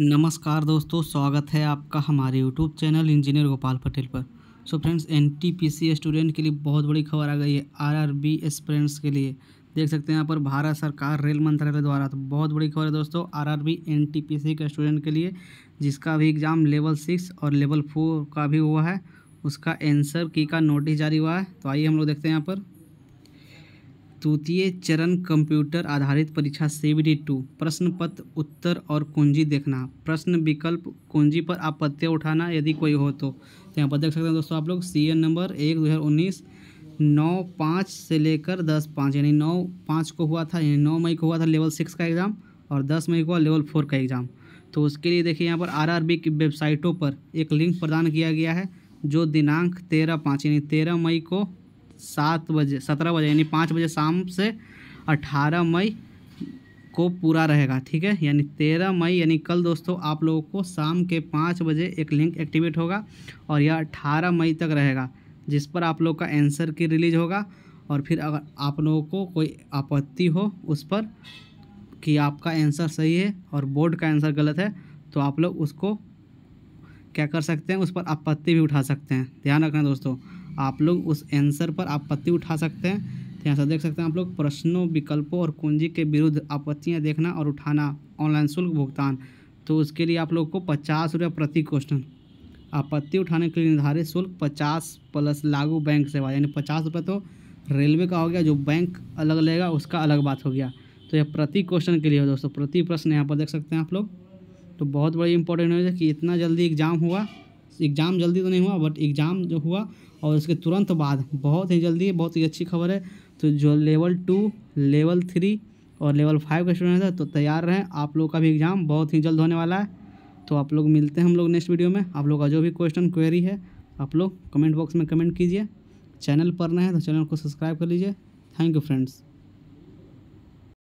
नमस्कार दोस्तों स्वागत है आपका हमारे YouTube channel engineer Gopal Patel पर सो फ्रेंड्स एनटीपीसी स्टूडेंट के लिए बहुत बड़ी खबर आ गई है आरआरबी एस्पिरेंट्स के लिए देख सकते हैं यहाँ पर भारत सरकार रेल मंत्रालय द्वारा तो बहुत बड़ी खबर है दोस्तों आरआरबी एनटीपीसी के स्टूडेंट के लिए जिसका भी एग्ज़ाम लेवल सिक्स और लेवल फोर का भी हुआ है उसका एंसर की का नोटिस जारी हुआ है तो आइए हम लोग देखते हैं यहाँ पर तृतीय चरण कंप्यूटर आधारित परीक्षा सीबीडी टू प्रश्न पत्र उत्तर और कुंजी देखना प्रश्न विकल्प कुंजी पर आपत्तियाँ उठाना यदि कोई हो तो।, तो यहाँ पर देख सकते हैं दोस्तों आप लोग सी एन नंबर एक दो हज़ार उन्नीस नौ पाँच से लेकर दस पाँच यानी नौ पाँच को हुआ था यानी नौ मई को हुआ था लेवल सिक्स का एग्ज़ाम और दस मई को हुआ लेवल फोर का एग्ज़ाम तो उसके लिए देखिए यहाँ पर आरआरबी की वेबसाइटों पर एक लिंक प्रदान किया गया है जो दिनांक तेरह पाँच यानी तेरह मई को सात बजे सत्रह बजे यानी पाँच बजे शाम से अठारह मई को पूरा रहेगा ठीक है यानी तेरह मई यानी कल दोस्तों आप लोगों को शाम के पाँच बजे एक लिंक एक्टिवेट होगा और यह अट्ठारह मई तक रहेगा जिस पर आप लोग का आंसर की रिलीज होगा और फिर अगर आप लोगों को कोई आपत्ति हो उस पर कि आपका आंसर सही है और बोर्ड का आंसर गलत है तो आप लोग उसको क्या कर सकते हैं उस पर आपत्ति भी उठा सकते हैं ध्यान रखना दोस्तों आप लोग उस आंसर पर आपत्ति उठा सकते हैं तो यहाँ से देख सकते हैं आप लोग प्रश्नों विकल्पों और कुंजी के विरुद्ध आपत्तियाँ देखना और उठाना ऑनलाइन शुल्क भुगतान तो उसके लिए आप लोग को पचास रुपये प्रति क्वेश्चन आपत्ति उठाने के लिए निर्धारित शुल्क पचास प्लस लागू बैंक सेवा यानी पचास रुपये तो रेलवे का हो गया जो बैंक अलग लेगा उसका अलग बात हो गया तो यह प्रति क्वेश्चन के लिए दोस्तों प्रति प्रश्न यहाँ पर देख सकते हैं आप लोग तो बहुत बड़ी इंपॉर्टेंट न्यूज़ है कि इतना जल्दी एग्ज़ाम हुआ एग्ज़ाम जल्दी तो नहीं हुआ बट एग्ज़ाम जो हुआ और उसके तुरंत बाद बहुत ही जल्दी बहुत ही अच्छी खबर है तो जो लेवल टू लेवल थ्री और लेवल फाइव का स्टूडेंट है तो तैयार रहें आप लोग का भी एग्ज़ाम बहुत ही जल्द होने वाला है तो आप लोग मिलते हैं हम लोग नेक्स्ट वीडियो में आप लोग का जो भी क्वेश्चन क्वेरी है आप लोग कमेंट बॉक्स में कमेंट कीजिए चैनल पर नए हैं तो चैनल को सब्सक्राइब कर लीजिए थैंक यू फ्रेंड्स